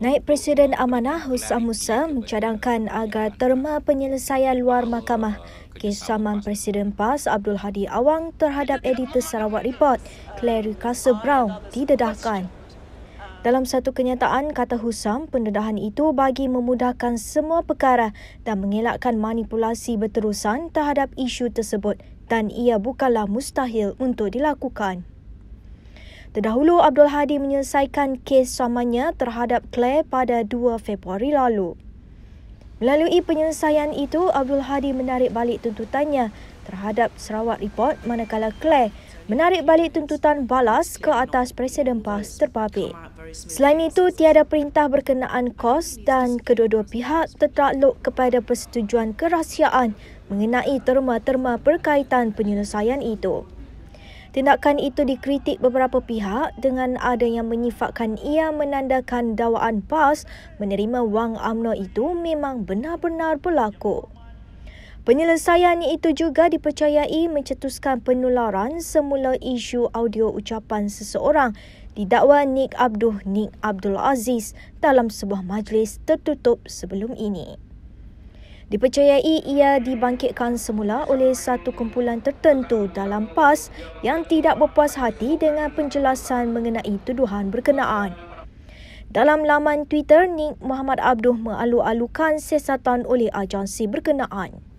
Naib Presiden Amanah Hussam Musa mencadangkan agar terma penyelesaian luar ah, mahkamah kes saman Presiden PAS Abdul Hadi Awang terhadap editor Sarawak Report, Clary Russell Brown, ah, didedahkan. Dalam satu kenyataan, kata Husam, pendedahan itu bagi memudahkan semua perkara dan mengelakkan manipulasi berterusan terhadap isu tersebut dan ia bukanlah mustahil untuk dilakukan. Terdahulu, Abdul Hadi menyelesaikan kes samanya terhadap Claire pada 2 Februari lalu. Melalui penyelesaian itu, Abdul Hadi menarik balik tuntutannya terhadap Sarawak Report manakala Claire menarik balik tuntutan balas ke atas Presiden PAS terbabit. Selain itu, tiada perintah berkenaan kos dan kedua-dua pihak tertakluk kepada persetujuan kerahsiaan mengenai terma-terma berkaitan penyelesaian itu. Tindakan itu dikritik beberapa pihak dengan ada yang menyifatkan ia menandakan dawaan PAS menerima wang amno itu memang benar-benar berlaku. Penyelesaian itu juga dipercayai mencetuskan penularan semula isu audio ucapan seseorang didakwa Nik Abdul Nik Abdul Aziz dalam sebuah majlis tertutup sebelum ini. Dipercayai ia dibangkitkan semula oleh satu kumpulan tertentu dalam PAS yang tidak berpuas hati dengan penjelasan mengenai tuduhan berkenaan. Dalam laman Twitter, Nick Muhammad Abdul mengalu-alukan siasatan oleh agensi berkenaan.